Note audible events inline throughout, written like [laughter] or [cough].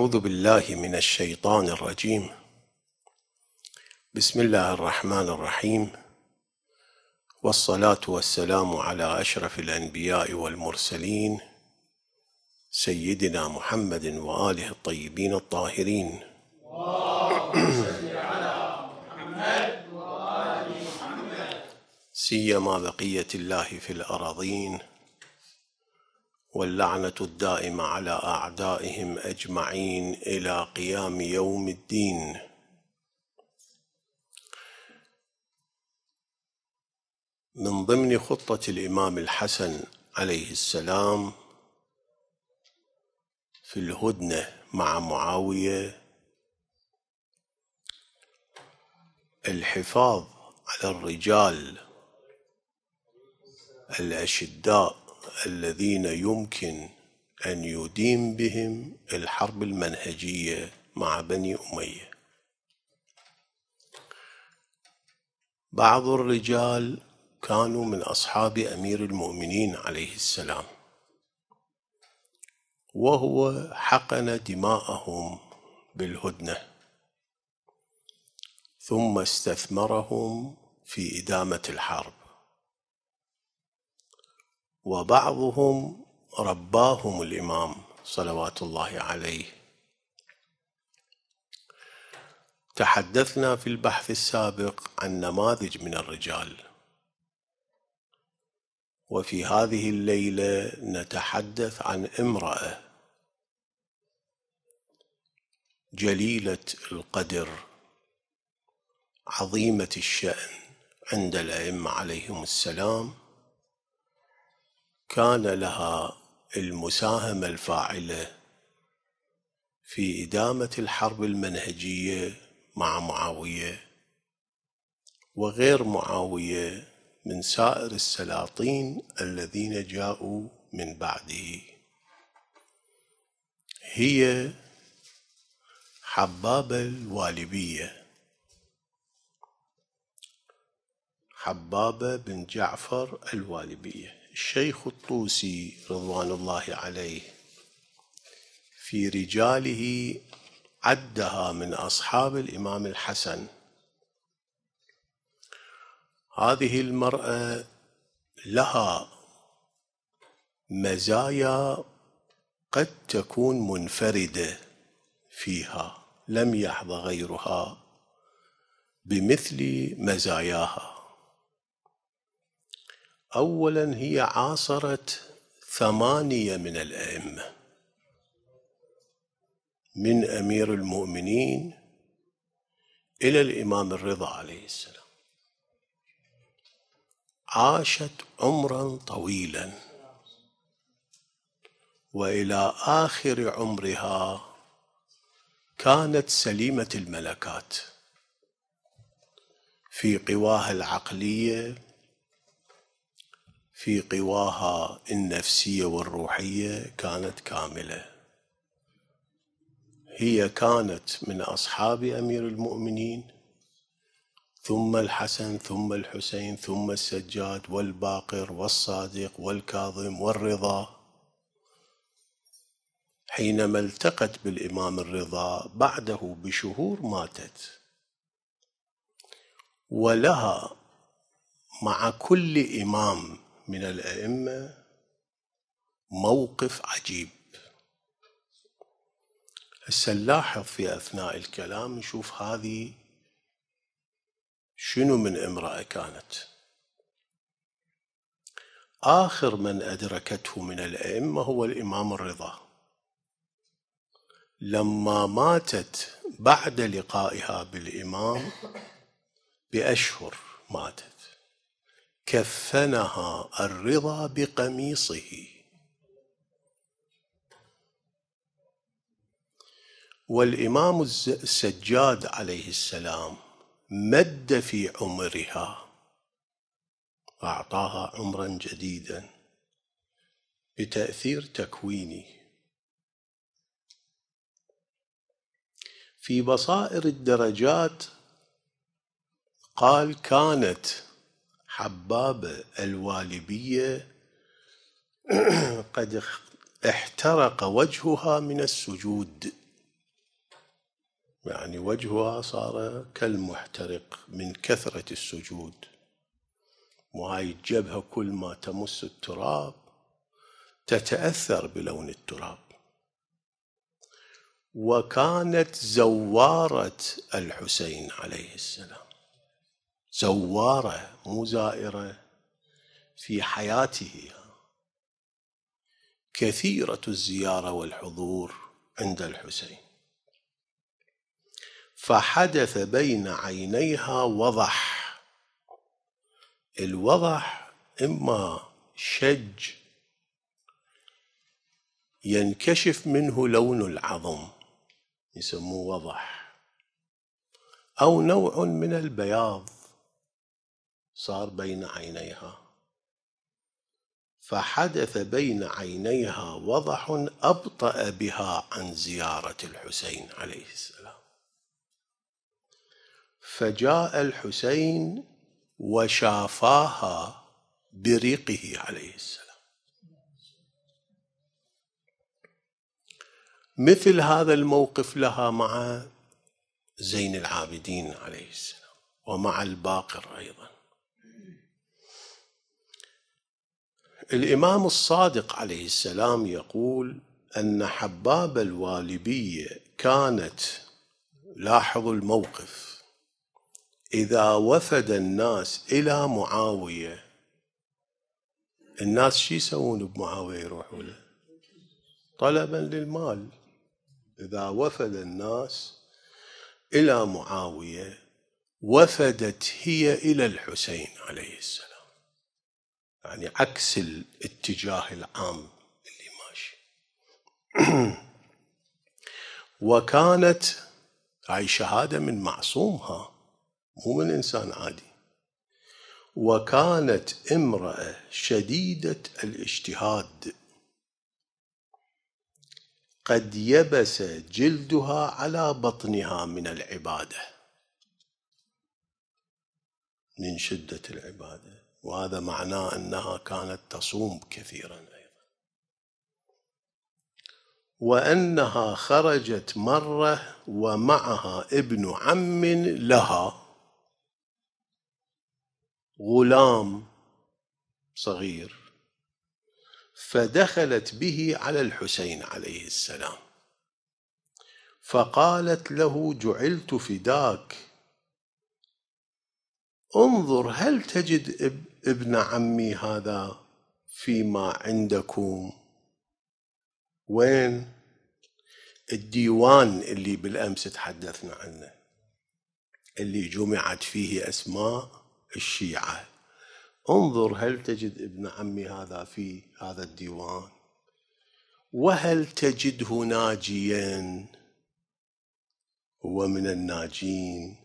أعوذ بالله من الشيطان الرجيم بسم الله الرحمن الرحيم والصلاة والسلام على أشرف الأنبياء والمرسلين سيدنا محمد وآله الطيبين الطاهرين على محمد محمد سيما بقية الله في الأراضين واللعنه الدائمه على اعدائهم اجمعين الى قيام يوم الدين من ضمن خطه الامام الحسن عليه السلام في الهدنه مع معاويه الحفاظ على الرجال الاشداء الذين يمكن أن يدين بهم الحرب المنهجية مع بني أمية بعض الرجال كانوا من أصحاب أمير المؤمنين عليه السلام وهو حقن دماءهم بالهدنة ثم استثمرهم في إدامة الحرب وبعضهم رباهم الإمام صلوات الله عليه تحدثنا في البحث السابق عن نماذج من الرجال وفي هذه الليلة نتحدث عن امرأة جليلة القدر عظيمة الشأن عند الأئمة عليهم السلام كان لها المساهمة الفاعلة في إدامة الحرب المنهجية مع معاوية وغير معاوية من سائر السلاطين الذين جاءوا من بعده هي حبابة الوالبية حبابة بن جعفر الوالبيه الشيخ الطوسي رضوان الله عليه في رجاله عدها من أصحاب الإمام الحسن هذه المرأة لها مزايا قد تكون منفردة فيها لم يحظ غيرها بمثل مزاياها أولا هي عاصرت ثمانية من الأئمة من أمير المؤمنين إلى الإمام الرضا عليه السلام عاشت عمرا طويلا والى اخر عمرها كانت سليمه الملكات في قواها العقليه في قواها النفسيه والروحيه كانت كامله هي كانت من اصحاب امير المؤمنين ثم الحسن ثم الحسين ثم السجاد والباقر والصادق والكاظم والرضا حينما التقت بالامام الرضا بعده بشهور ماتت ولها مع كل امام من الأئمة موقف عجيب هسه نلاحظ في أثناء الكلام نشوف هذه شنو من امرأة كانت آخر من أدركته من الأئمة هو الإمام الرضا لما ماتت بعد لقائها بالإمام بأشهر ماتت كفنها الرضا بقميصه والامام السجاد عليه السلام مد في عمرها اعطاها عمرا جديدا بتاثير تكويني في بصائر الدرجات قال كانت حبابة الوالبية [clears throat] قد احترق وجهها من السجود يعني وجهها صار كالمحترق من كثرة السجود وهاي الجبهة كل ما تمس التراب تتأثر بلون التراب وكانت زوارة الحسين عليه السلام زواره مو زائره في حياته كثيره الزياره والحضور عند الحسين فحدث بين عينيها وضح الوضح اما شج ينكشف منه لون العظم يسموه وضح او نوع من البياض صار بين عينيها فحدث بين عينيها وضح أبطأ بها عن زيارة الحسين عليه السلام فجاء الحسين وشافاها بريقه عليه السلام مثل هذا الموقف لها مع زين العابدين عليه السلام ومع الباقر أيضا الامام الصادق عليه السلام يقول ان حباب الوالبيه كانت لاحظوا الموقف اذا وفد الناس الى معاويه الناس شو يسوون بمعاويه يروحوا له طلبا للمال اذا وفد الناس الى معاويه وفدت هي الى الحسين عليه السلام يعني عكس الاتجاه العام اللي ماشي [clears throat] وكانت هاي شهادة من معصومها مو من إنسان عادي وكانت امرأة شديدة الاجتهاد قد يبس جلدها على بطنها من العباده من شده العباده وهذا معناه أنها كانت تصوم كثيرا أيضا وأنها خرجت مرة ومعها ابن عم لها غلام صغير فدخلت به على الحسين عليه السلام فقالت له جعلت فداك انظر هل تجد ابن عمي هذا فيما عندكم وين الديوان اللي بالامس تحدثنا عنه اللي جمعت فيه اسماء الشيعه انظر هل تجد ابن عمي هذا في هذا الديوان وهل تجده ناجيا هو من الناجين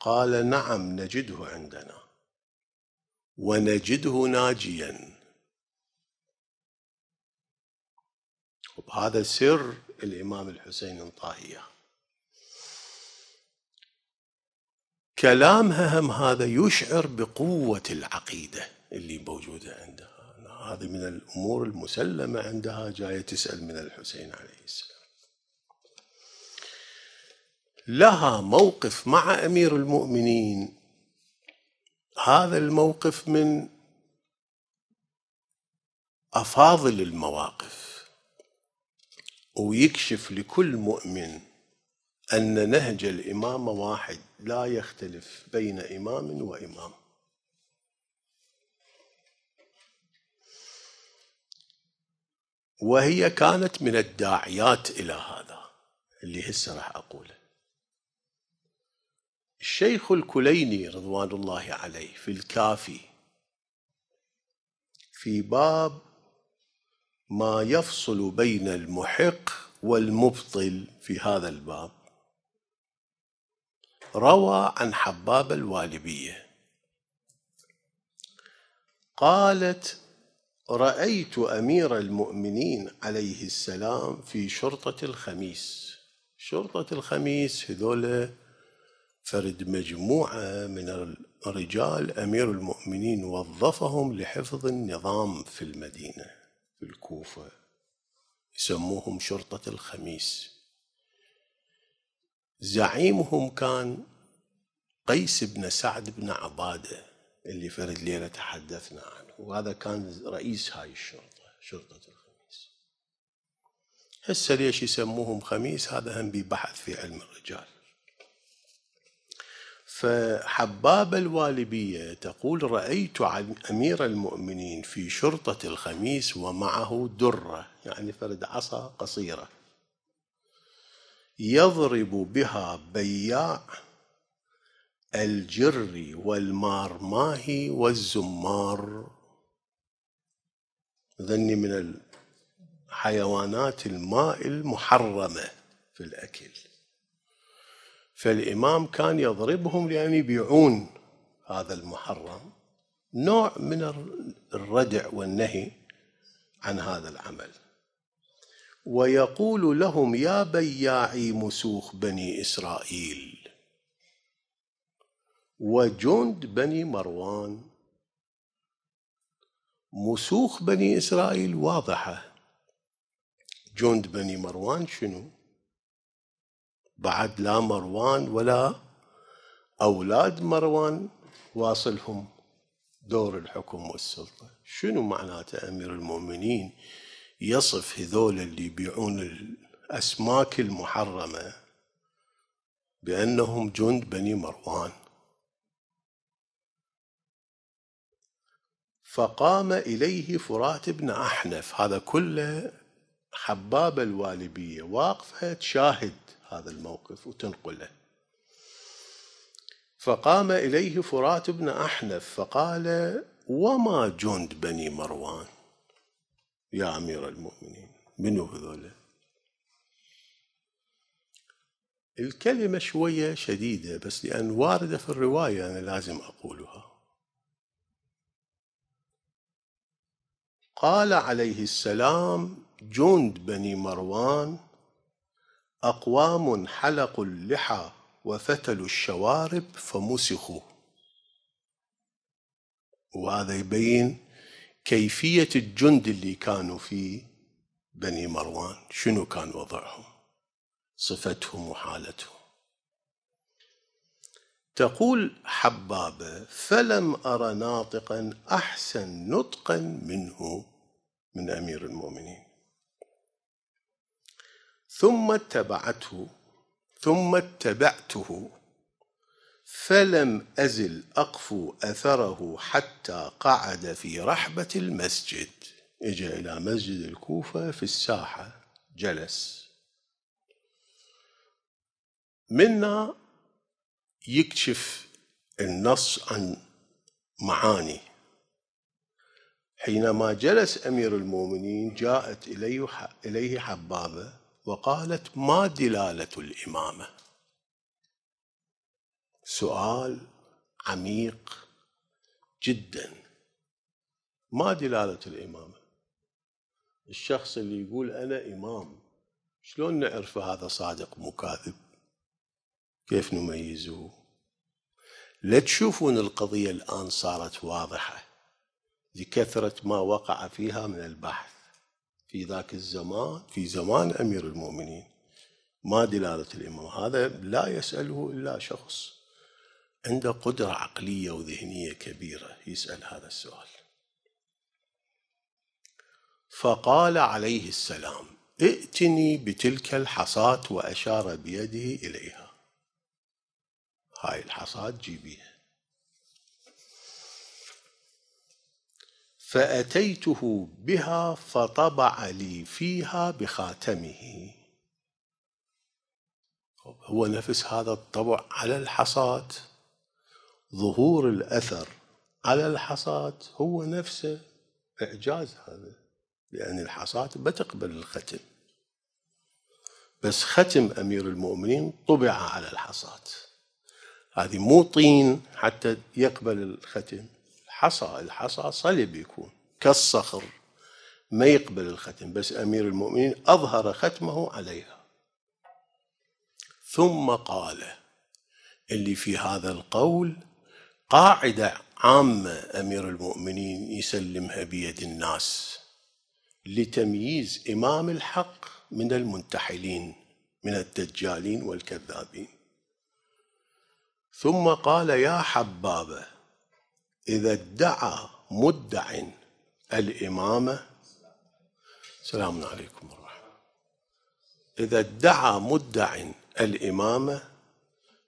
قال نعم نجده عندنا ونجده ناجيا وبهذا سر الإمام الحسين الطاهية كلامها هم هذا يشعر بقوة العقيدة اللي موجودة عندها هذه من الأمور المسلمة عندها جاية تسأل من الحسين عليه السلام لها موقف مع أمير المؤمنين هذا الموقف من افاضل المواقف ويكشف لكل مؤمن ان نهج الامامه واحد لا يختلف بين امام وامام وهي كانت من الداعيات الى هذا اللي هسه راح اقوله الشيخ الكليني رضوان الله عليه في الكافي في باب ما يفصل بين المحق والمبطل في هذا الباب روى عن حباب الوالبيه قالت رايت امير المؤمنين عليه السلام في شرطه الخميس شرطه الخميس هذول فرد مجموعة من الرجال أمير المؤمنين وظفهم لحفظ النظام في المدينة في الكوفة يسموهم شرطة الخميس زعيمهم كان قيس بن سعد بن عبادة اللي فرد ليلة تحدثنا عنه وهذا كان رئيس هاي الشرطة شرطة الخميس هسه ليش يسموهم خميس هذا هم ببحث في علم الرجال فحباب الوالبية تقول رأيت عن أمير المؤمنين في شرطة الخميس ومعه درة يعني فرد عصا قصيرة يضرب بها بياع الجر والمارماه والزمار ذني من الحيوانات الماء المحرمة في الأكل فالإمام كان يضربهم لأن يبيعون هذا المحرم نوع من الردع والنهي عن هذا العمل ويقول لهم يا بياعي مسوخ بني إسرائيل وجند بني مروان مسوخ بني إسرائيل واضحة جند بني مروان شنو بعد لا مروان ولا أولاد مروان واصلهم دور الحكم والسلطة شنو معناته أمير المؤمنين يصف هذول اللي يبيعون الأسماك المحرمة بأنهم جند بني مروان فقام إليه فرات بن أحنف هذا كله حباب الوالبية واقفة تشاهد هذا الموقف وتنقله فقام إليه فرات بن أحنف فقال وما جند بني مروان يا أمير المؤمنين منو هذولا الكلمة شوية شديدة بس لأن واردة في الرواية أنا لازم أقولها قال عليه السلام جند بني مروان أقوام حلقوا اللحى وفتلوا الشوارب فمسخوا وهذا يبين كيفية الجند اللي كانوا في بني مروان شنو كان وضعهم صفتهم وحالتهم تقول حبابة فلم أر ناطقا أحسن نطقا منه من أمير المؤمنين ثم اتبعته ثم اتبعته فلم أزل أقفو أثره حتى قعد في رحبة المسجد إجا إلى مسجد الكوفة في الساحة جلس منا يكشف النص عن معاني حينما جلس أمير المؤمنين جاءت إليه حبابة وقالت ما دلاله الامامه سؤال عميق جدا ما دلاله الامامه الشخص اللي يقول انا امام شلون نعرف هذا صادق مكاذب كاذب كيف نميزه لا تشوفون القضيه الان صارت واضحه لكثره ما وقع فيها من البحث في ذاك الزمان في زمان أمير المؤمنين ما دلالة الإمام هذا لا يسأله إلا شخص عنده قدرة عقلية وذهنية كبيرة يسأل هذا السؤال فقال عليه السلام ائتني بتلك الحصاة وأشار بيده إليها هاي الحصاة جيبيها فأتيته بها فطبع لي فيها بخاتمه هو نفس هذا الطبع على الحصاة ظهور الأثر على الحصاة هو نفسه إعجاز هذا لأن الحصاة بتقبل الختم بس ختم أمير المؤمنين طبع على الحصاة هذه مو طين حتى يقبل الختم حصى الحصى صلب يكون كالصخر ما يقبل الختم بس أمير المؤمنين أظهر ختمه عليها ثم قال اللي في هذا القول قاعدة عامة أمير المؤمنين يسلمها بيد الناس لتمييز إمام الحق من المنتحلين من الدجالين والكذابين ثم قال يا حبابه إذا ادعى مدع الإمامة سلام عليكم ورحمة إذا ادعى مدع الإمامة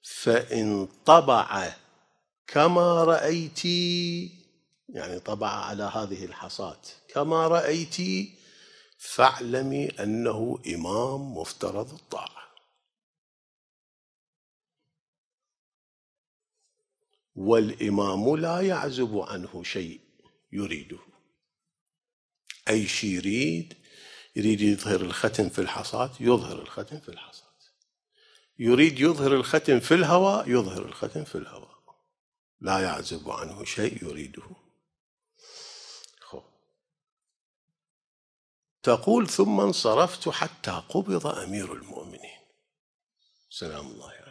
فإن طبع كما رأيت يعني طبع على هذه الحصاة كما رأيت فاعلمي أنه إمام مفترض الطاعة والإمام لا يعزب عنه شيء يريده أي شيء يريد يريد يظهر الختم في الحصاة يظهر الختم في الحصاة يريد يظهر الختم في الهواء يظهر الختم في الهواء لا يعزب عنه شيء يريده تقول ثم انصرفت حتى قبض أمير المؤمنين سلام الله عليه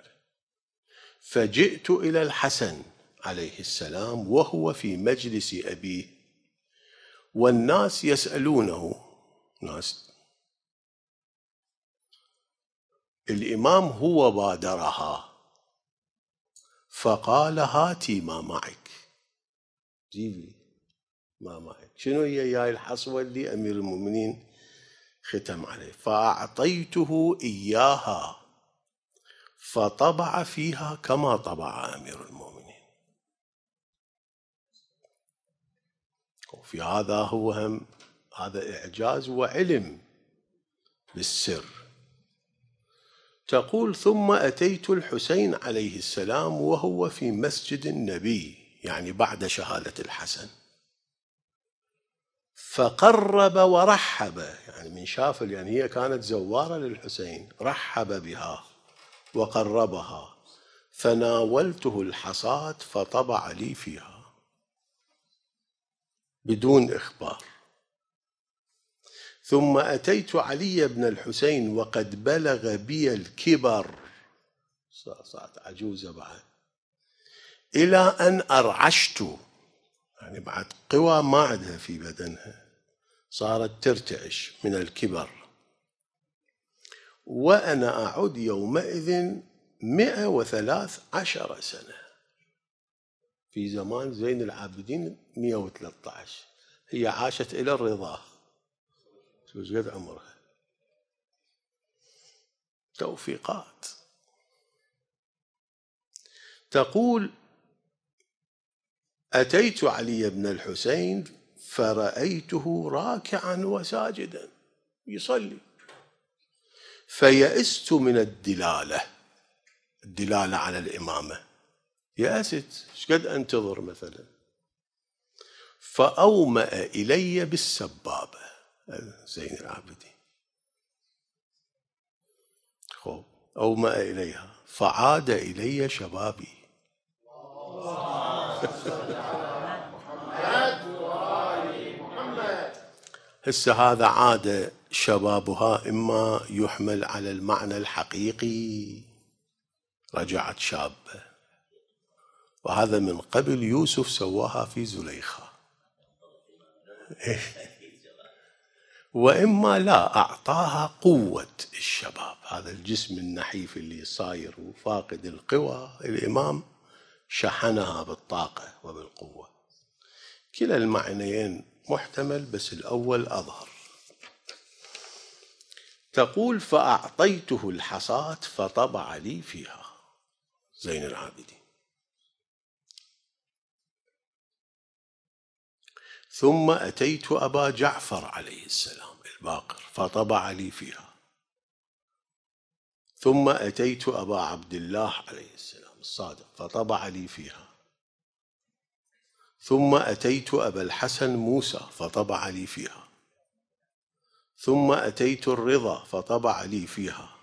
فجئت إلى الحسن عليه السلام وهو في مجلس أبيه والناس يسألونه ناس الإمام هو بادرها فقال هاتي ما معك جيبي ما معك شنو هي يا الحصوة اللي أمير المؤمنين ختم عليه فأعطيته إياها فطبع فيها كما طبع أمير المؤمنين وفي هذا هو هم هذا إعجاز وعلم بالسر تقول ثم أتيت الحسين عليه السلام وهو في مسجد النبي يعني بعد شهادة الحسن فقرب ورحب يعني من شاف يعني هي كانت زوارة للحسين رحب بها وقربها فناولته الحصاد فطبع لي فيها بدون إخبار ثم أتيت علي بن الحسين وقد بلغ بي الكبر صارت عجوزة بعد إلى أن أرعشت يعني بعد قوى ما عندها في بدنها صارت ترتعش من الكبر وأنا أعد يومئذ مئة وثلاث عشر سنة في زمان زين العابدين 113 هي عاشت إلى الرضا شوف قد عمرها توفيقات تقول أتيت علي بن الحسين فرأيته راكعا وساجدا يصلي فيئست من الدلالة الدلالة على الإمامة يأست قد أنتظر مثلا فأومأ إلي بالسبابة زين العابدين خب أومأ إليها فعاد إلي شبابي هسه هذا عاد شبابها إما يحمل على المعنى الحقيقي رجعت شابة وهذا من قبل يوسف سواها في زليخة وإما لا أعطاها قوة الشباب هذا الجسم النحيف اللي صاير وفاقد القوى الإمام شحنها بالطاقة وبالقوة كلا المعنيين محتمل بس الأول أظهر تقول فأعطيته الحصاة فطبع لي فيها زين العابدين ثم أتيت أبا جعفر عليه السلام الباقر فطبع لي فيها ثم أتيت أبا عبد الله عليه السلام الصادق فطبع لي فيها ثم أتيت أبا الحسن موسى فطبع لي فيها ثم أتيت الرضا فطبع لي فيها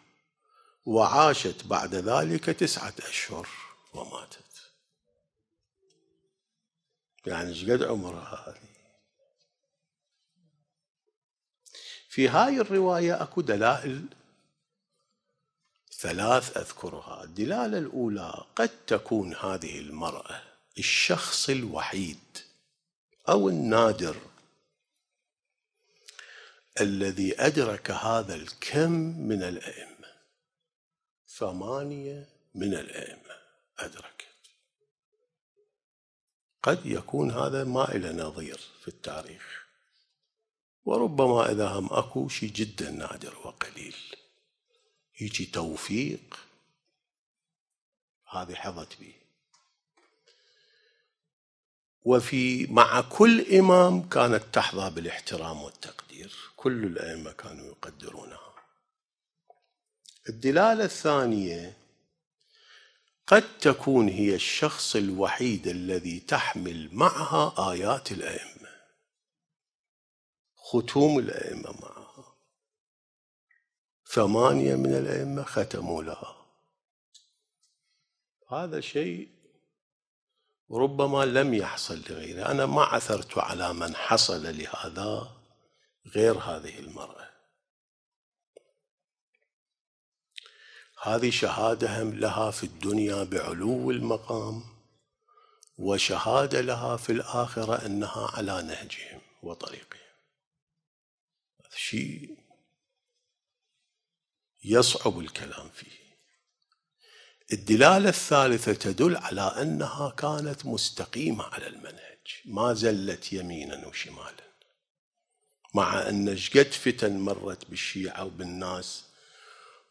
وعاشت بعد ذلك تسعة أشهر وماتت يعني ايش قد عمرها هذه في هاي الرواية أكو دلائل ثلاث أذكرها الدلالة الأولى قد تكون هذه المرأة الشخص الوحيد أو النادر الذي أدرك هذا الكم من الأئمة ثمانية من الأئمة أدرك قد يكون هذا ما إلى نظير في التاريخ وربما إذا هم أكو شيء جدا نادر وقليل هيجي توفيق هذه حظت به وفي مع كل إمام كانت تحظى بالاحترام والتقدير كل الأئمة كانوا يقدرونها الدلالة الثانية قد تكون هي الشخص الوحيد الذي تحمل معها آيات الأئمة ختوم الأئمة معها ثمانية من الأئمة ختموا لها هذا شيء ربما لم يحصل لغيره أنا ما عثرت على من حصل لهذا غير هذه المرأة هذه شهادة لها في الدنيا بعلو المقام وشهادة لها في الآخرة أنها على نهجهم وطريقهم شيء يصعب الكلام فيه الدلالة الثالثة تدل على أنها كانت مستقيمة على المنهج ما زلت يمينا وشمالا مع أن شقد فتن مرت بالشيعة وبالناس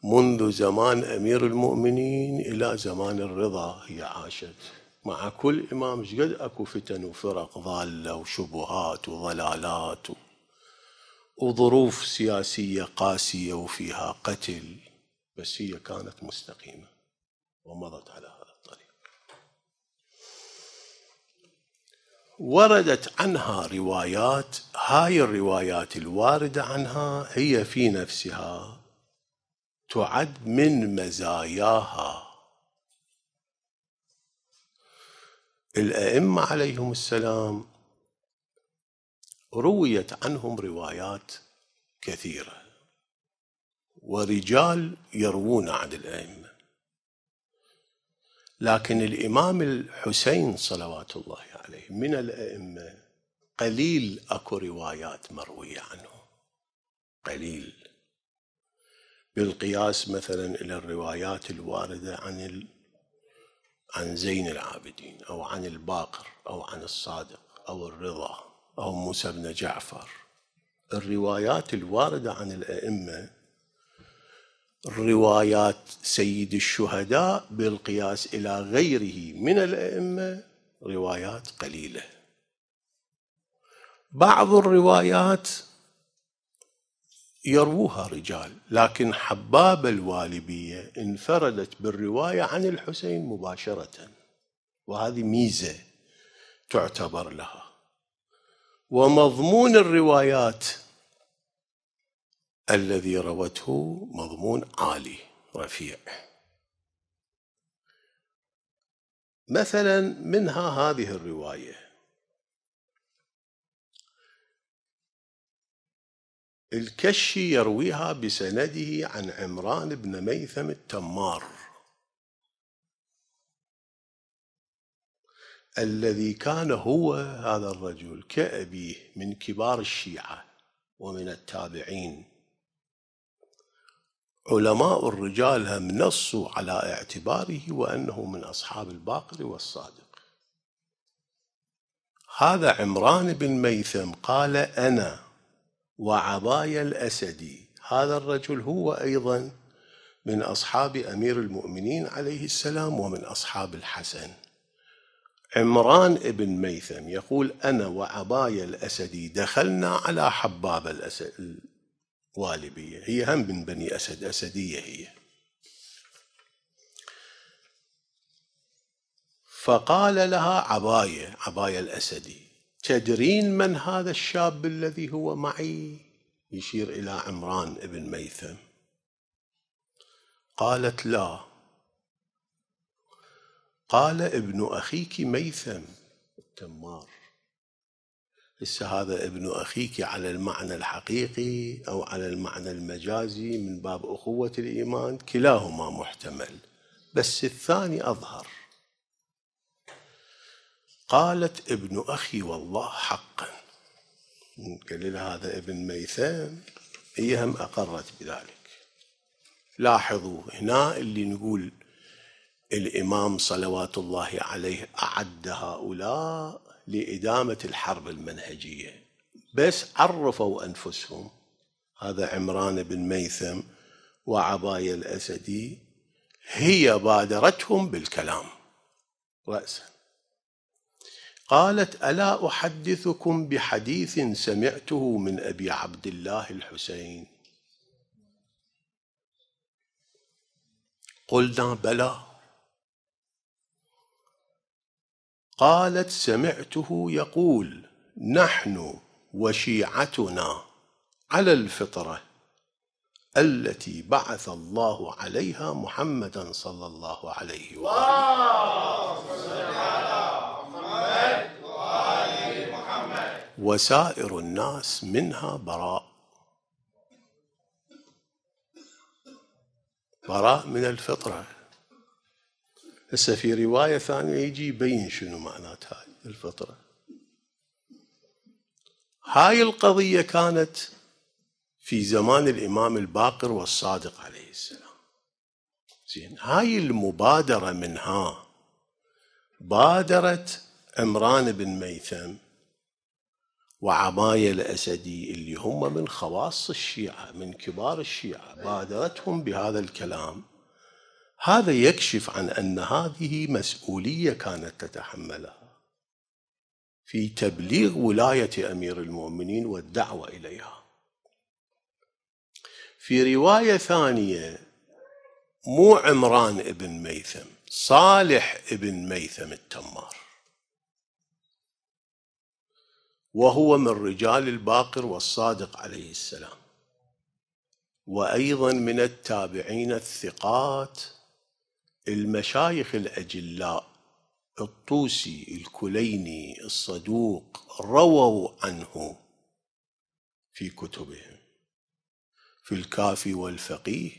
منذ زمان أمير المؤمنين إلى زمان الرضا هي عاشت مع كل إمام شقد أكو فتن وفرق ضالة وشبهات وضلالات و... وظروف سياسية قاسية وفيها قتل بس هي كانت مستقيمة ومضت على هذا الطريق وردت عنها روايات هاي الروايات الواردة عنها هي في نفسها تعد من مزاياها الأئمة عليهم السلام رويت عنهم روايات كثيرة ورجال يروون عن الأئمة لكن الإمام الحسين صلوات الله عليه من الأئمة قليل أكو روايات مروية عنه قليل بالقياس مثلا إلى الروايات الواردة عن عن زين العابدين أو عن الباقر أو عن الصادق أو الرضا أو موسى بن جعفر الروايات الواردة عن الأئمة روايات سيد الشهداء بالقياس إلى غيره من الأئمة روايات قليلة بعض الروايات يروها رجال لكن حباب الوالبية انفردت بالرواية عن الحسين مباشرة وهذه ميزة تعتبر لها ومضمون الروايات الذي روته مضمون عالي رفيع مثلا منها هذه الروايه الكشي يرويها بسنده عن عمران بن ميثم التمار الذي كان هو هذا الرجل كأبيه من كبار الشيعة ومن التابعين علماء الرجال هم نصوا على اعتباره وأنه من أصحاب الباقر والصادق هذا عمران بن ميثم قال أنا وعبايا الأسدي هذا الرجل هو أيضا من أصحاب أمير المؤمنين عليه السلام ومن أصحاب الحسن عمران بن ميثم يقول أنا وعباية الأسدي دخلنا على حبابة الأسد الوالبية هي هم من بني أسد أسدية هي فقال لها عباية عباية الأسدي تدرين من هذا الشاب الذي هو معي يشير إلى عمران بن ميثم قالت لا قال ابن أخيك ميثم التمار هسه هذا ابن أخيك على المعنى الحقيقي أو على المعنى المجازي من باب أخوة الإيمان كلاهما محتمل بس الثاني أظهر قالت ابن أخي والله حقا قال لها هذا ابن ميثم هي هم أقرت بذلك لاحظوا هنا اللي نقول الامام صلوات الله عليه اعد هؤلاء لادامه الحرب المنهجيه بس عرفوا انفسهم هذا عمران بن ميثم وعبايه الاسدي هي بادرتهم بالكلام راسا قالت الا احدثكم بحديث سمعته من ابي عبد الله الحسين قلنا بلى قالت سمعته يقول نحن وشيعتنا على الفطره التي بعث الله عليها محمدا صلى الله عليه واله وسائر الناس منها براء براء من الفطره هسه في رواية ثانية يجي يبين شنو معنات هاي الفطرة هاي القضية كانت في زمان الإمام الباقر والصادق عليه السلام زين هاي المبادرة منها بادرت عمران بن ميثم وعماية الأسدي اللي هم من خواص الشيعة من كبار الشيعة بادرتهم بهذا الكلام هذا يكشف عن أن هذه مسؤولية كانت تتحملها في تبليغ ولاية أمير المؤمنين والدعوة إليها في رواية ثانية مو عمران ابن ميثم صالح ابن ميثم التمار وهو من رجال الباقر والصادق عليه السلام وأيضا من التابعين الثقات المشايخ الأجلاء الطوسي الكليني الصدوق رووا عنه في كتبهم في الكافي والفقيه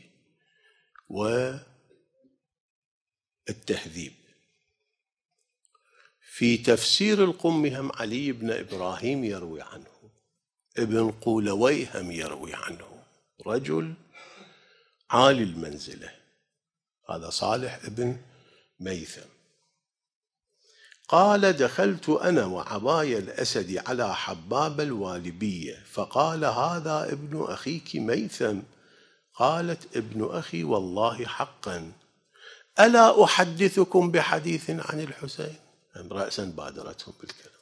والتهذيب في تفسير القم هم علي بن إبراهيم يروي عنه ابن قولويهم يروي عنه رجل عالي المنزله هذا صالح ابن ميثم قال دخلت أنا وعباي الأسد على حباب الوالبية فقال هذا ابن أخيك ميثم قالت ابن أخي والله حقا ألا أحدثكم بحديث عن الحسين أم رأسا بادرتهم بالكلام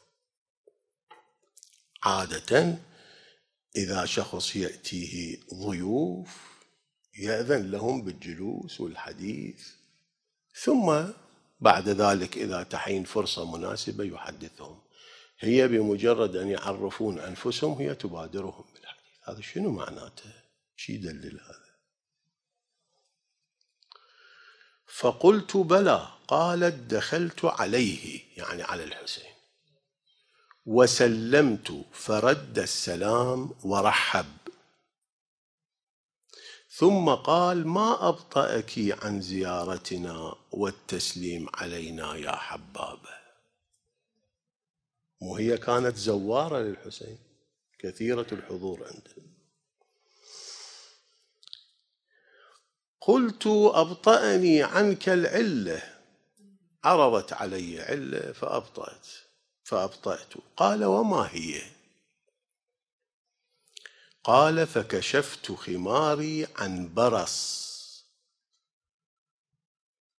عادة إذا شخص يأتيه ضيوف يأذن لهم بالجلوس والحديث ثم بعد ذلك إذا تحين فرصة مناسبة يحدثهم هي بمجرد أن يعرفون أنفسهم هي تبادرهم بالحديث هذا شنو معناته شي يدلل هذا فقلت بلى قالت دخلت عليه يعني على الحسين وسلمت فرد السلام ورحب ثم قال ما أبطأك عن زيارتنا والتسليم علينا يا حبابة وهي كانت زوارة للحسين كثيرة الحضور عنده قلت أبطأني عنك العلة عرضت علي علة فأبطأت فأبطأت قال وما هي؟ قال فكشفت خماري عن برص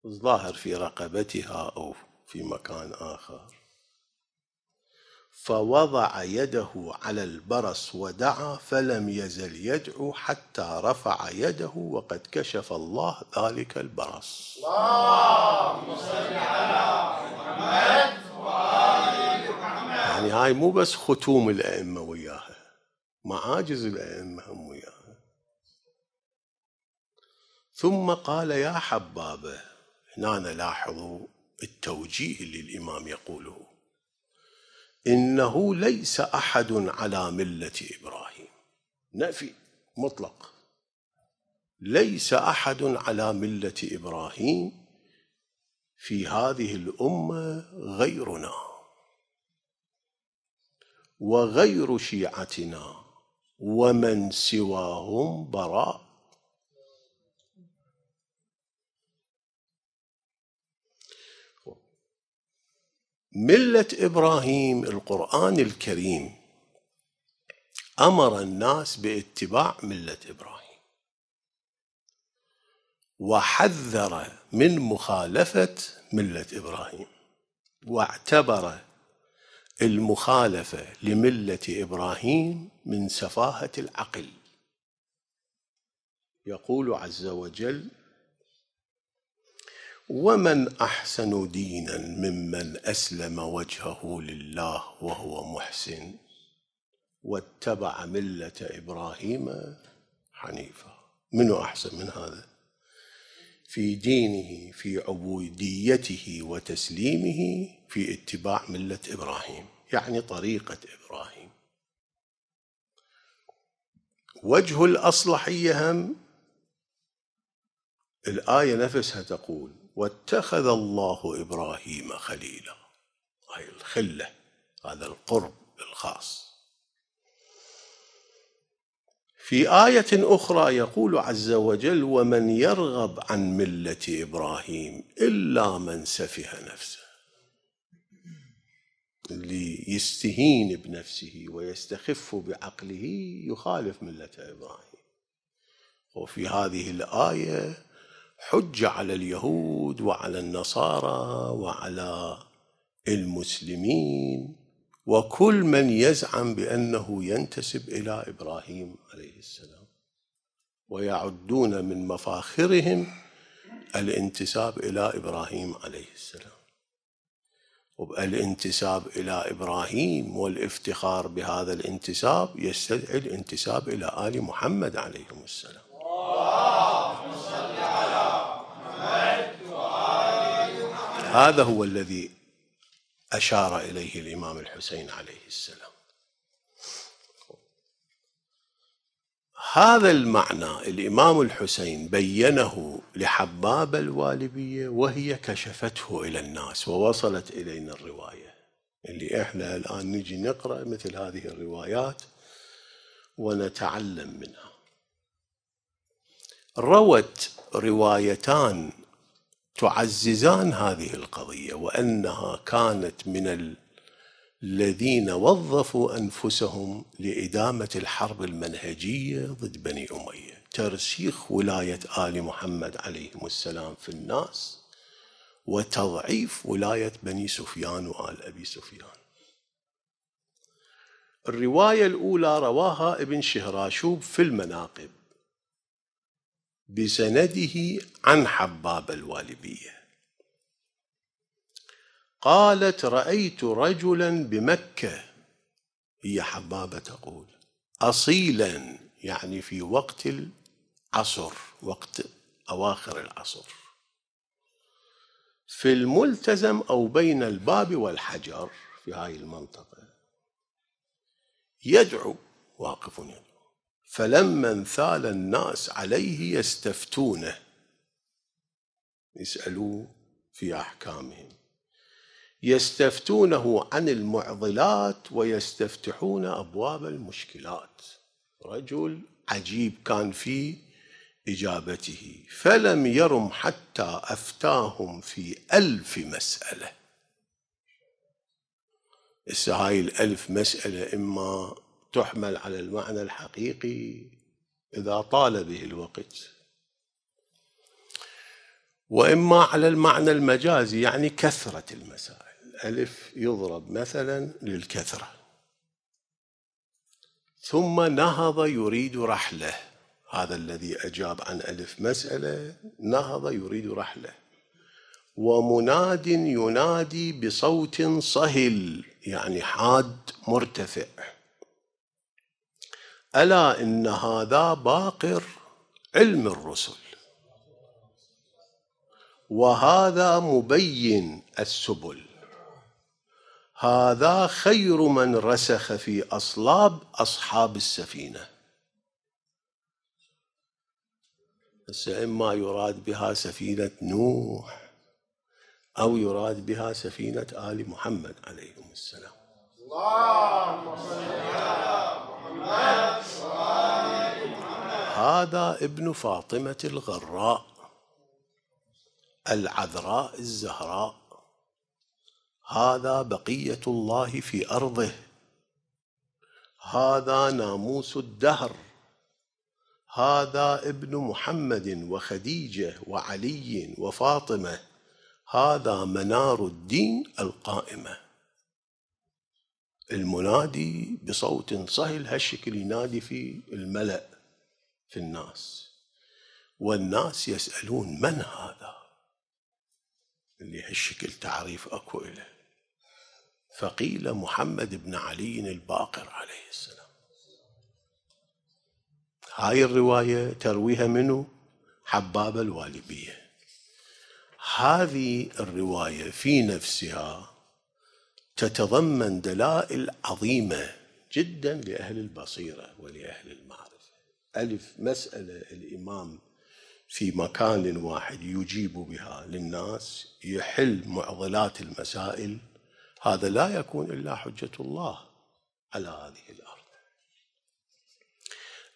ظاهر في رقبتها أو في مكان آخر فوضع يده على البرص ودعا فلم يزل يدعو حتى رفع يده وقد كشف الله ذلك البرص اللهم صل على محمد وآل محمد يعني هاي مو بس ختوم الأئمة وياها معاجز الأئمة هم وياها ثم قال يا حبابة هنا لاحظوا التوجيه اللي الإمام يقوله إنه ليس أحد على ملة إبراهيم نفي مطلق ليس أحد على ملة إبراهيم في هذه الأمة غيرنا وغير شيعتنا ومن سواهم براء ملة إبراهيم القرآن الكريم أمر الناس باتباع ملة إبراهيم وحذر من مخالفة ملة إبراهيم واعتبر المخالفه لمله ابراهيم من سفاهه العقل يقول عز وجل ومن احسن دينا ممن اسلم وجهه لله وهو محسن واتبع مله ابراهيم حنيفا منو احسن من هذا في دينه في عبوديته وتسليمه في اتباع ملة إبراهيم يعني طريقة إبراهيم وجه الأصلحية هم الآية نفسها تقول واتخذ الله إبراهيم خليلا هاي الخلة هذا القرب الخاص في آية أخرى يقول عز وجل ومن يرغب عن ملة إبراهيم إلا من سفه نفسه اللي يستهين بنفسه ويستخف بعقله يخالف ملة إبراهيم وفي هذه الآية حجة على اليهود وعلى النصارى وعلى المسلمين وكل من يزعم بأنه ينتسب إلى إبراهيم عليه السلام ويعدون من مفاخرهم الانتساب إلى إبراهيم عليه السلام الانتساب إلى إبراهيم والافتخار بهذا الانتساب يستدعي الانتساب إلى آل محمد عليهم السلام هذا هو الذي أشار إليه الإمام الحسين عليه السلام هذا المعنى الإمام الحسين بينه لحباب الوالبية وهي كشفته إلى الناس ووصلت إلينا الرواية اللي إحنا الآن نجي نقرأ مثل هذه الروايات ونتعلم منها روت روايتان تعززان هذه القضية وأنها كانت من الذين وظفوا أنفسهم لإدامة الحرب المنهجية ضد بني أمية ترسيخ ولاية آل محمد عليهم السلام في الناس وتضعيف ولاية بني سفيان وآل أبي سفيان الرواية الأولى رواها ابن شهراشوب في المناقب بسنده عن حباب الوالبيه قالت رأيت رجلا بمكة هي حبابة تقول أصيلا يعني في وقت العصر وقت أواخر العصر في الملتزم أو بين الباب والحجر في هاي المنطقة يدعو واقف يدعو فلما انثال الناس عليه يستفتونه يسألوه في أحكامهم يستفتونه عن المعضلات ويستفتحون ابواب المشكلات رجل عجيب كان في اجابته فلم يرم حتى افتاهم في الف مساله هاي الالف مساله اما تحمل على المعنى الحقيقي اذا طال به الوقت واما على المعنى المجازي يعني كثره المسائل الألف يضرب مثلا للكثرة ثم نهض يريد رحله هذا الذي أجاب عن ألف مسألة نهض يريد رحله ومناد ينادي بصوت صهل يعني حاد مرتفع ألا إن هذا باقر علم الرسل وهذا مبين السبل هذا خير من رسخ في أصلاب أصحاب السفينة بس إما يراد بها سفينة نوح أو يراد بها سفينة آل محمد عليهم السلام اللهم صل على محمد محمد هذا ابن فاطمة الغراء العذراء الزهراء هذا بقيه الله في ارضه هذا ناموس الدهر هذا ابن محمد وخديجه وعلي وفاطمه هذا منار الدين القائمه المنادي بصوت صهل هالشكل ينادي في الملا في الناس والناس يسالون من هذا اللي هالشكل تعريف اكو له فقيل محمد بن علي الباقر عليه السلام هاي الرواية ترويها منه حباب الوالبية هذه الرواية في نفسها تتضمن دلائل عظيمة جدا لأهل البصيرة ولأهل المعرفة ألف مسألة الإمام في مكان واحد يجيب بها للناس يحل معضلات المسائل هذا لا يكون إلا حجة الله على هذه الأرض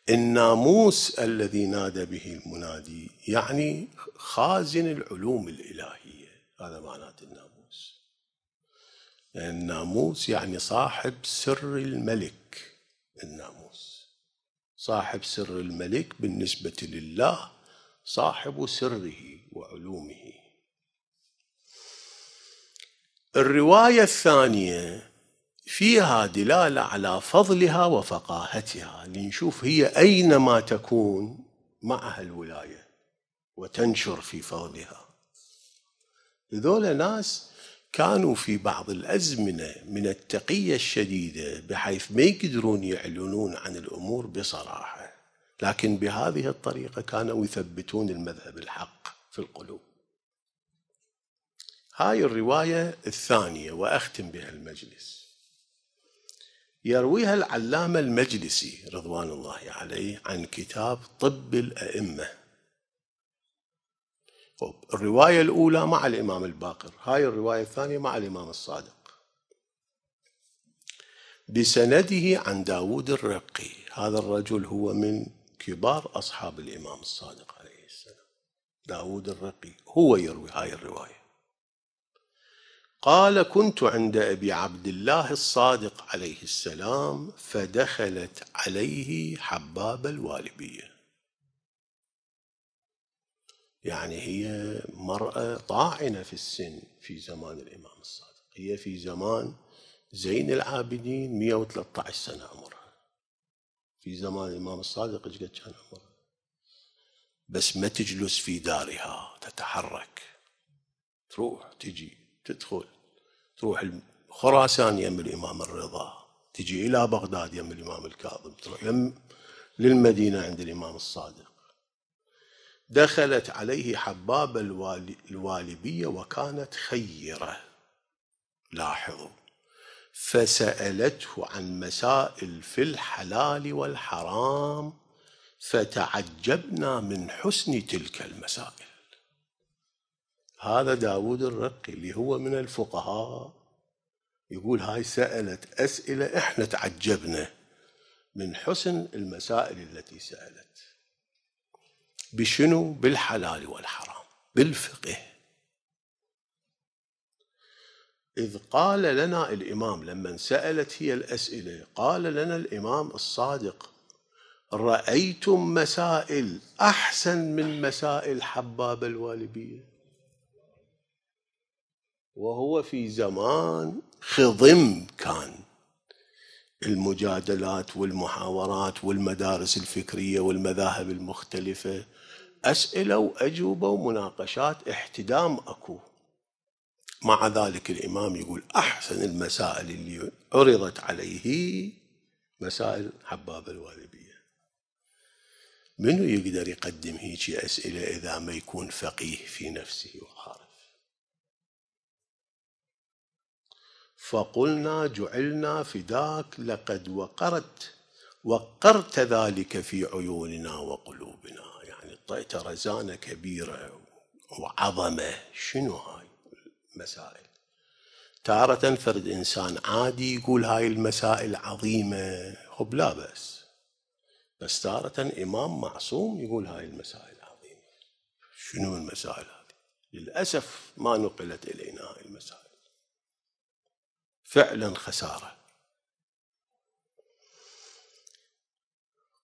الناموس الذي نادى به المنادي يعني خازن العلوم الإلهية هذا معناه الناموس الناموس يعني صاحب سر الملك الناموس صاحب سر الملك بالنسبة لله صاحب سره وعلومه الرواية الثانية فيها دلالة على فضلها وفقاهتها لنشوف هي أينما تكون معها الولاية وتنشر في فضلها هذول ناس كانوا في بعض الأزمنة من التقية الشديدة بحيث ما يقدرون يعلنون عن الأمور بصراحة لكن بهذه الطريقة كانوا يثبتون المذهب الحق في القلوب هاي الرواية الثانية وأختم بها المجلس يرويها العلامة المجلسي رضوان الله عليه عن كتاب طب الأئمة الرواية الأولى مع الإمام الباقر هاي الرواية الثانية مع الإمام الصادق بسنده عن داود الرقي هذا الرجل هو من كبار أصحاب الإمام الصادق عليه السلام داود الرقي هو يروي هاي الرواية قال كنت عند ابي عبد الله الصادق عليه السلام فدخلت عليه حباب الوالبيه يعني هي مراه طاعنه في السن في زمان الامام الصادق هي في زمان زين العابدين 113 سنه عمرها في زمان الامام الصادق ايش قد كان عمرها بس ما تجلس في دارها تتحرك تروح تجي تدخل تروح خراسان يم الإمام الرضا تجي إلى بغداد يم الإمام الكاظم تروح يم للمدينة عند الإمام الصادق دخلت عليه حباب الوالبية وكانت خيرة لاحظوا فسألته عن مسائل في الحلال والحرام فتعجبنا من حسن تلك المسائل هذا داود الرقي اللي هو من الفقهاء يقول هاي سألت أسئلة إحنا تعجبنا من حسن المسائل التي سألت بشنو بالحلال والحرام بالفقه إذ قال لنا الإمام لما سألت هي الأسئلة قال لنا الإمام الصادق رأيتم مسائل أحسن من مسائل حباب الوالبية وهو في زمان خضم كان المجادلات والمحاورات والمدارس الفكريه والمذاهب المختلفه اسئله واجوبه ومناقشات احتدام اكو مع ذلك الامام يقول احسن المسائل اللي عرضت عليه مسائل حباب الوالبيه منو يقدر يقدم هيجي اسئله اذا ما يكون فقيه في نفسه وخارج فقلنا جعلنا فداك لقد وقرت وقرت ذلك في عيوننا وقلوبنا يعني اعطيت رزانه كبيره وعظمه شنو هاي المسائل تارة فرد انسان عادي يقول هاي المسائل عظيمه خب لا بس بس تارة امام معصوم يقول هاي المسائل عظيمه شنو المسائل هذه؟ للاسف ما نقلت الينا هاي المسائل فعلا خسارة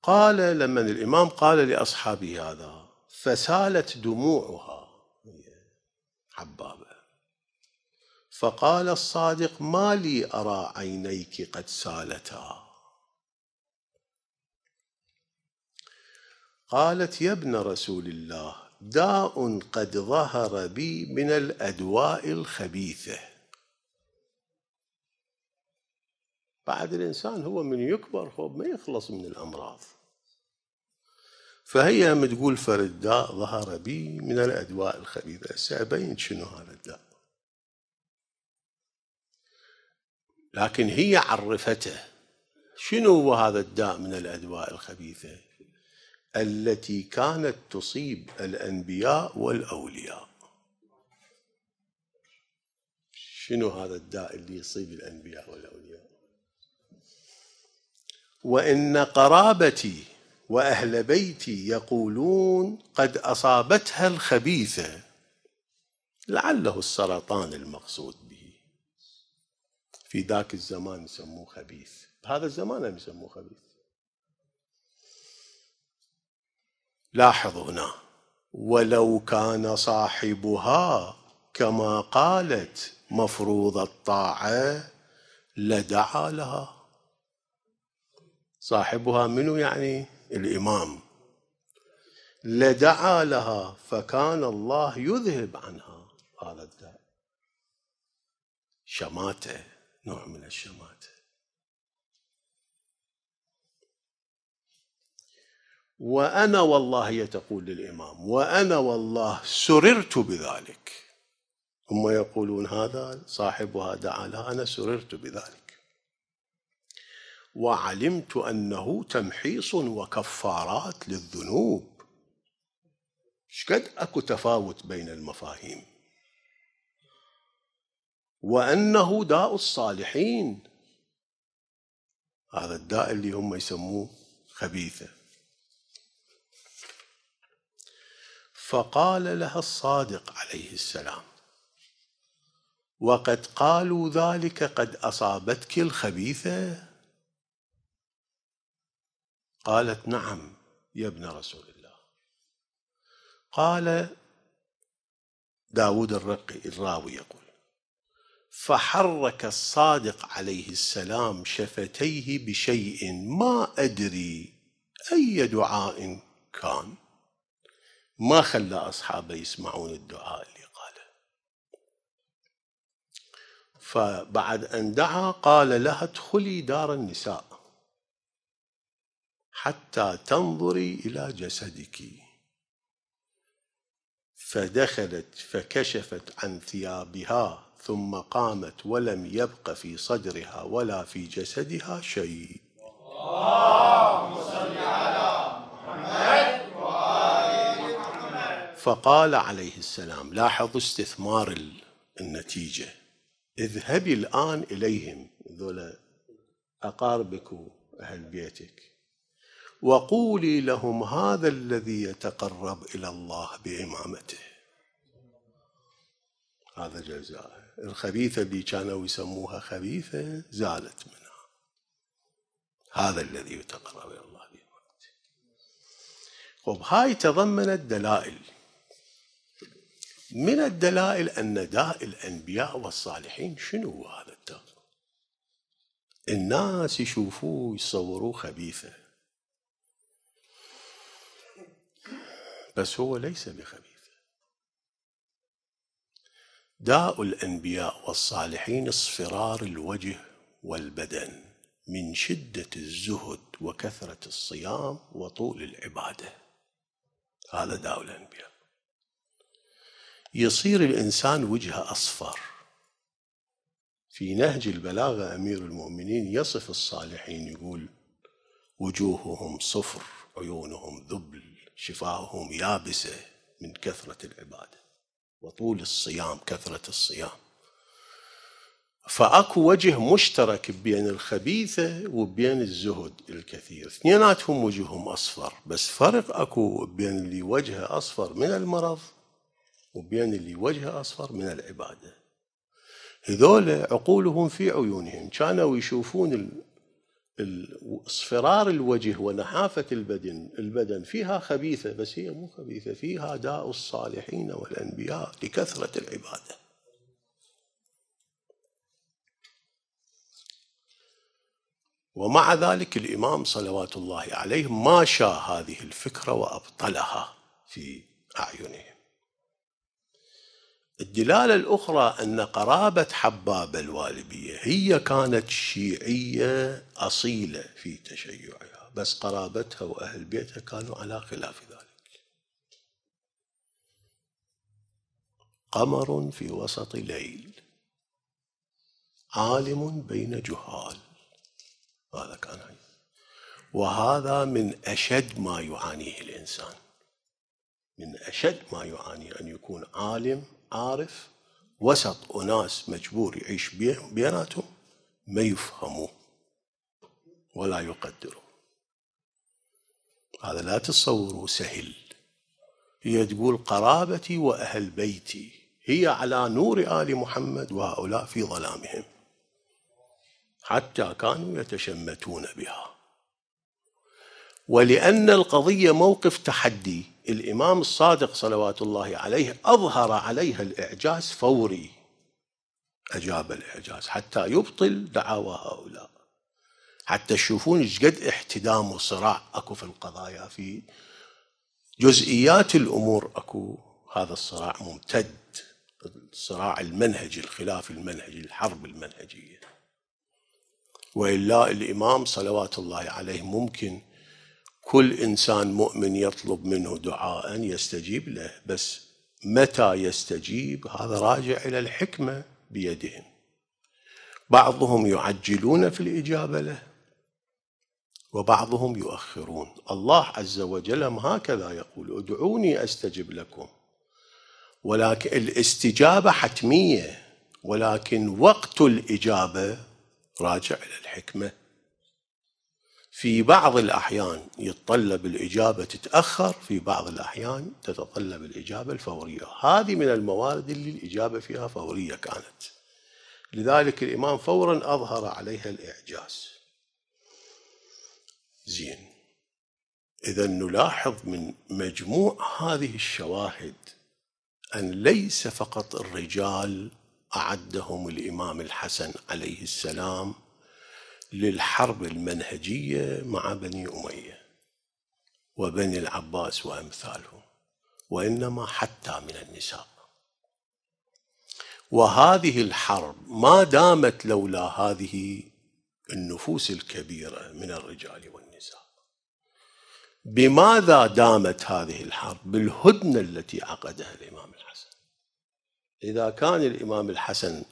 قال لما الإمام قال لأصحابه هذا فسالت دموعها حبابة فقال الصادق ما لي أرى عينيك قد سالتا قالت يا ابن رسول الله داء قد ظهر بي من الأدواء الخبيثة بعد الإنسان هو من يكبر هو ما يخلص من الأمراض فهي ما تقول فالداء ظهر بي من الأدواء الخبيثة هسه أبين شنو هذا الداء لكن هي عرفته شنو هو هذا الداء من الأدواء الخبيثة التي كانت تصيب الأنبياء والأولياء شنو هذا الداء اللي يصيب الأنبياء والأولياء وان قرابتي واهل بيتي يقولون قد اصابتها الخبيثه لعله السرطان المقصود به في ذاك الزمان يسموه خبيث هذا الزمان هم يسموه خبيث لاحظ هنا ولو كان صاحبها كما قالت مفروض الطاعه لدعا لها صاحبها منو يعني الإمام لدعا لها فكان الله يذهب عنها هذا الداء شماتة نوع من الشماتة وأنا والله هي تقول للإمام وأنا والله سررت بذلك هم يقولون هذا صاحبها دعا لها أنا سررت بذلك وعلمت أنه تمحيص وكفارات للذنوب شقد أكو تفاوت بين المفاهيم وأنه داء الصالحين هذا الداء اللي هم يسموه خبيثة فقال لها الصادق عليه السلام وقد قالوا ذلك قد أصابتك الخبيثة قالت نعم يا ابن رسول الله قال داود الرقي الراوي يقول فحرك الصادق عليه السلام شفتيه بشيء ما أدري أي دعاء كان ما خلى أصحابه يسمعون الدعاء اللي قاله فبعد أن دعا قال لها ادخلي دار النساء حتى تنظري إلى جسدك فدخلت فكشفت عن ثيابها ثم قامت ولم يبق في صدرها ولا في جسدها شيء اللهم على محمد محمد فقال عليه السلام لاحظوا استثمار النتيجة اذهبي الآن إليهم ذولا أقاربك وأهل بيتك وقولي لهم هذا الذي يتقرب إلى الله بإمامته هذا جزاء الخبيثة اللي كانوا يسموها خبيثة زالت منها هذا الذي يتقرب إلى الله بإمامته خب طيب، هاي تضمنت دلائل من الدلائل أن داء الأنبياء والصالحين شنو هذا التقرب الناس يشوفوه يصوروه خبيثه بس هو ليس بخبيث داء الأنبياء والصالحين اصفرار الوجه والبدن من شدة الزهد وكثرة الصيام وطول العبادة هذا داء الأنبياء يصير الإنسان وجهه أصفر في نهج البلاغة أمير المؤمنين يصف الصالحين يقول وجوههم صفر عيونهم ذبل شفاههم يابسة من كثرة العبادة وطول الصيام كثرة الصيام فأكو وجه مشترك بين الخبيثة وبين الزهد الكثير اثنيناتهم وجههم أصفر بس فرق أكو بين اللي وجهه أصفر من المرض وبين اللي وجهه أصفر من العبادة هذول عقولهم في عيونهم كانوا يشوفون اصفرار الوجه ونحافة البدن البدن فيها خبيثة بس هي مو خبيثة فيها داء الصالحين والأنبياء لكثرة العبادة ومع ذلك الإمام صلوات الله عليه ما شاء هذه الفكرة وأبطلها في أعينهم الدلالة الأخرى أن قرابة حباب الوالبية هي كانت شيعية أصيلة في تشيعها بس قرابتها وأهل بيتها كانوا على خلاف ذلك قمر في وسط ليل عالم بين جهال هذا كان هي. وهذا من أشد ما يعانيه الإنسان من أشد ما يعاني أن يكون عالم عارف وسط أناس مجبور يعيش بيناتهم ما يفهموه ولا يقدروا هذا لا تتصوروا سهل هي تقول قرابتي وأهل بيتي هي على نور آل محمد وهؤلاء في ظلامهم حتى كانوا يتشمتون بها ولأن القضية موقف تحدي الإمام الصادق صلوات الله عليه أظهر عليها الإعجاز فوري أجاب الإعجاز حتى يبطل دعاوى هؤلاء حتى تشوفون ايش قد احتدام وصراع اكو في القضايا في جزئيات الامور اكو هذا الصراع ممتد الصراع المنهجي الخلاف المنهجي الحرب المنهجيه والا الامام صلوات الله عليه ممكن كل انسان مؤمن يطلب منه دعاء يستجيب له بس متى يستجيب هذا راجع الى الحكمه بيدهم بعضهم يعجلون في الاجابه له وبعضهم يؤخرون الله عز وجل هكذا يقول ادعوني استجب لكم ولكن الاستجابه حتميه ولكن وقت الاجابه راجع الى الحكمه في بعض الأحيان يتطلب الإجابة تتأخر في بعض الأحيان تتطلب الإجابة الفورية هذه من الموارد اللي الإجابة فيها فورية كانت لذلك الإمام فورا أظهر عليها الإعجاز زين إذا نلاحظ من مجموع هذه الشواهد أن ليس فقط الرجال أعدهم الإمام الحسن عليه السلام للحرب المنهجية مع بني أمية وبني العباس وأمثالهم وإنما حتى من النساء وهذه الحرب ما دامت لولا هذه النفوس الكبيرة من الرجال والنساء بماذا دامت هذه الحرب بالهدنة التي عقدها الإمام الحسن إذا كان الإمام الحسن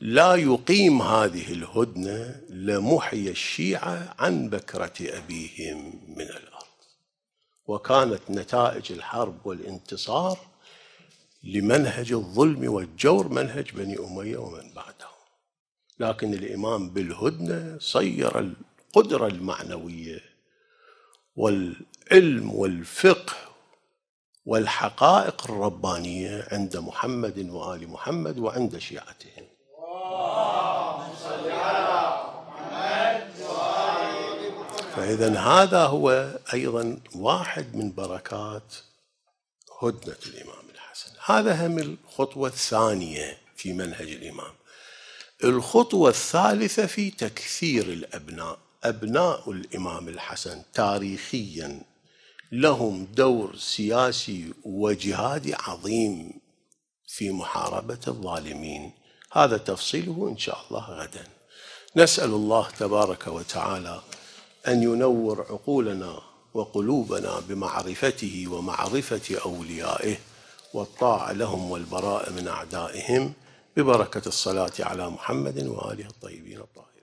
لا يقيم هذه الهدنة لمحي الشيعة عن بكرة أبيهم من الأرض وكانت نتائج الحرب والانتصار لمنهج الظلم والجور منهج بني أمية ومن بعدهم لكن الإمام بالهدنة صير القدرة المعنوية والعلم والفقه والحقائق الربانية عند محمد وآل محمد وعند شيعتهم فإذا هذا هو أيضا واحد من بركات هدنة الإمام الحسن هذا هم الخطوة الثانية في منهج الإمام الخطوة الثالثة في تكثير الأبناء أبناء الإمام الحسن تاريخيا لهم دور سياسي وجهادي عظيم في محاربة الظالمين هذا تفصيله إن شاء الله غدا نسأل الله تبارك وتعالى أن ينور عقولنا وقلوبنا بمعرفته ومعرفة أوليائه والطاعة لهم والبراء من أعدائهم ببركة الصلاة على محمد وآله الطيبين الطاهرين